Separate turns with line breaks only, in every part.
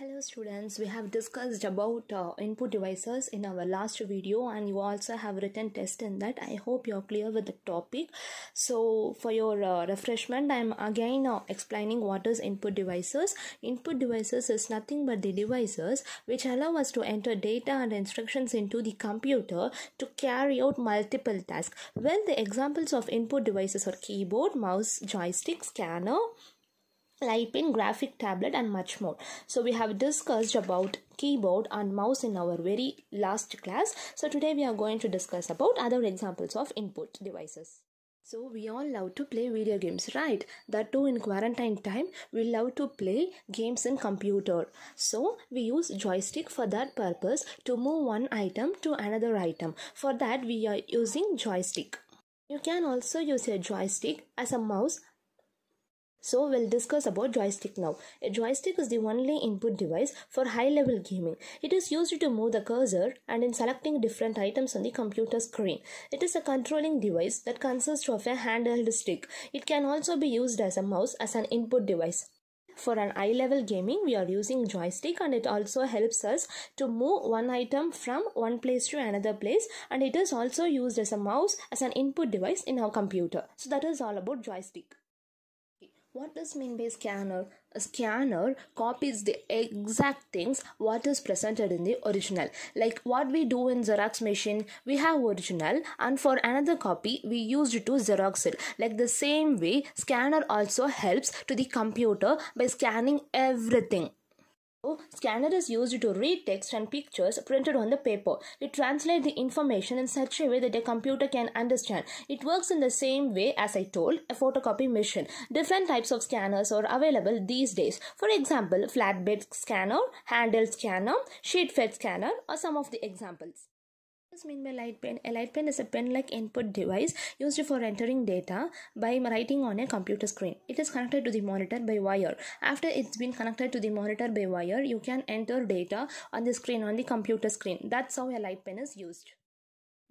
Hello students, we have discussed about uh, input devices in our last video and you also have written test in that. I hope you are clear with the topic. So for your uh, refreshment, I am again uh, explaining what is input devices. Input devices is nothing but the devices which allow us to enter data and instructions into the computer to carry out multiple tasks. Well, the examples of input devices are keyboard, mouse, joystick, scanner, Lipin graphic tablet and much more. So we have discussed about keyboard and mouse in our very last class. So today we are going to discuss about other examples of input devices. So we all love to play video games, right? That too in quarantine time, we love to play games in computer. So we use joystick for that purpose to move one item to another item. For that we are using joystick. You can also use your joystick as a mouse so we'll discuss about joystick now. A joystick is the only input device for high-level gaming. It is used to move the cursor and in selecting different items on the computer screen. It is a controlling device that consists of a handheld stick. It can also be used as a mouse as an input device. For an eye level gaming, we are using joystick and it also helps us to move one item from one place to another place and it is also used as a mouse as an input device in our computer. So that is all about joystick. What does mean by scanner? A scanner copies the exact things what is presented in the original. Like what we do in Xerox machine, we have original and for another copy we used to Xerox it. Like the same way, scanner also helps to the computer by scanning everything. Scanner is used to read text and pictures printed on the paper. It translates the information in such a way that a computer can understand. It works in the same way as I told a photocopy machine. Different types of scanners are available these days. For example, flatbed scanner, handheld scanner, sheet fed scanner are some of the examples mean by light pen? A light pen is a pen-like input device used for entering data by writing on a computer screen. It is connected to the monitor by wire. After it's been connected to the monitor by wire, you can enter data on the screen, on the computer screen. That's how a light pen is used.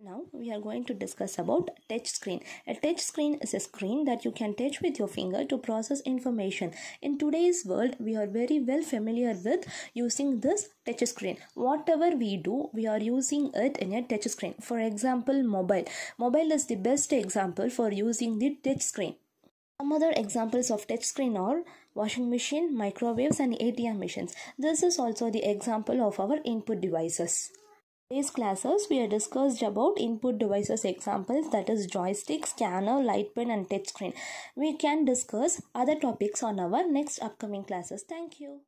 Now we are going to discuss about touch screen. A touch screen is a screen that you can touch with your finger to process information. In today's world, we are very well familiar with using this touch screen. Whatever we do, we are using it in a touch screen. For example, mobile. Mobile is the best example for using the touch screen. Some other examples of touch screen are washing machine, microwaves and ATM machines. This is also the example of our input devices these classes we have discussed about input devices examples that is joystick, scanner, light pen and touch screen. We can discuss other topics on our next upcoming classes. Thank you.